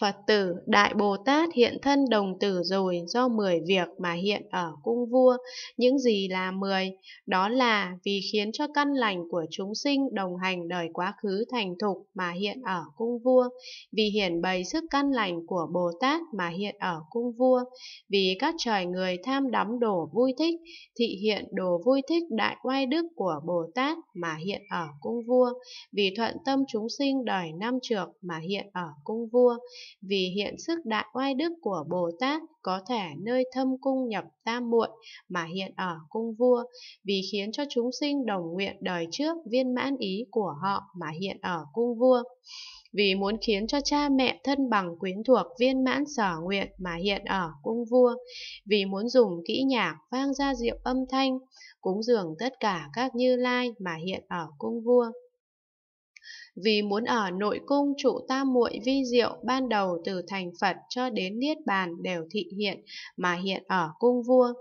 Phật tử Đại Bồ Tát hiện thân đồng tử rồi do 10 việc mà hiện ở cung vua, những gì là 10, đó là vì khiến cho căn lành của chúng sinh đồng hành đời quá khứ thành thục mà hiện ở cung vua, vì hiển bày sức căn lành của Bồ Tát mà hiện ở cung vua, vì các trời người tham đắm đồ vui thích, thị hiện đồ vui thích đại oai đức của Bồ Tát mà hiện ở cung vua, vì thuận tâm chúng sinh đời năm trược mà hiện ở cung vua vì hiện sức đại oai đức của Bồ Tát có thể nơi thâm cung nhập tam muội mà hiện ở cung vua, vì khiến cho chúng sinh đồng nguyện đời trước viên mãn ý của họ mà hiện ở cung vua. Vì muốn khiến cho cha mẹ thân bằng quyến thuộc viên mãn sở nguyện mà hiện ở cung vua, vì muốn dùng kỹ nhạc vang ra diệu âm thanh, cúng dường tất cả các như lai mà hiện ở cung vua vì muốn ở nội cung trụ tam muội vi diệu ban đầu từ thành Phật cho đến Niết Bàn đều thị hiện mà hiện ở cung vua.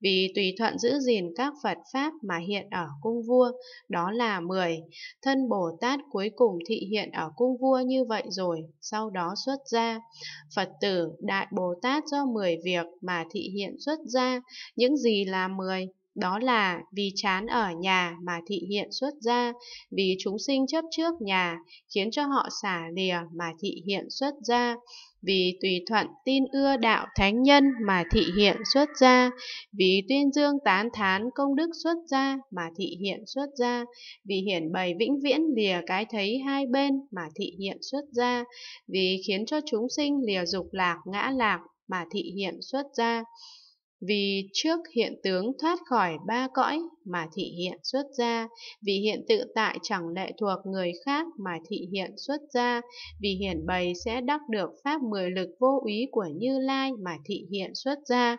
Vì tùy thuận giữ gìn các Phật Pháp mà hiện ở cung vua, đó là 10. Thân Bồ Tát cuối cùng thị hiện ở cung vua như vậy rồi, sau đó xuất ra. Phật tử Đại Bồ Tát do 10 việc mà thị hiện xuất ra, những gì là 10? Đó là vì chán ở nhà mà thị hiện xuất ra; vì chúng sinh chấp trước nhà, khiến cho họ xả lìa mà thị hiện xuất ra; vì tùy thuận tin ưa đạo thánh nhân mà thị hiện xuất ra; vì tuyên dương tán thán công đức xuất ra mà thị hiện xuất ra; vì hiển bày vĩnh viễn lìa cái thấy hai bên mà thị hiện xuất ra; vì khiến cho chúng sinh lìa dục lạc ngã lạc mà thị hiện xuất ra. Vì trước hiện tướng thoát khỏi ba cõi mà thị hiện xuất ra, vì hiện tự tại chẳng lệ thuộc người khác mà thị hiện xuất ra, vì hiển bày sẽ đắc được pháp mười lực vô úy của Như Lai mà thị hiện xuất ra,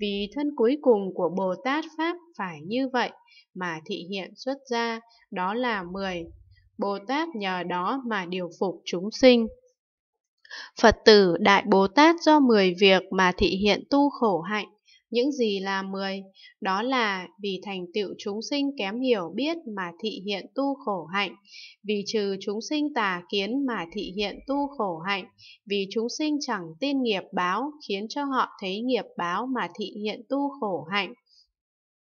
vì thân cuối cùng của Bồ Tát Pháp phải như vậy mà thị hiện xuất ra, đó là mười Bồ Tát nhờ đó mà điều phục chúng sinh. Phật tử Đại Bồ Tát do 10 việc mà thị hiện tu khổ hạnh, những gì là mười, đó là vì thành tựu chúng sinh kém hiểu biết mà thị hiện tu khổ hạnh, vì trừ chúng sinh tà kiến mà thị hiện tu khổ hạnh, vì chúng sinh chẳng tin nghiệp báo khiến cho họ thấy nghiệp báo mà thị hiện tu khổ hạnh.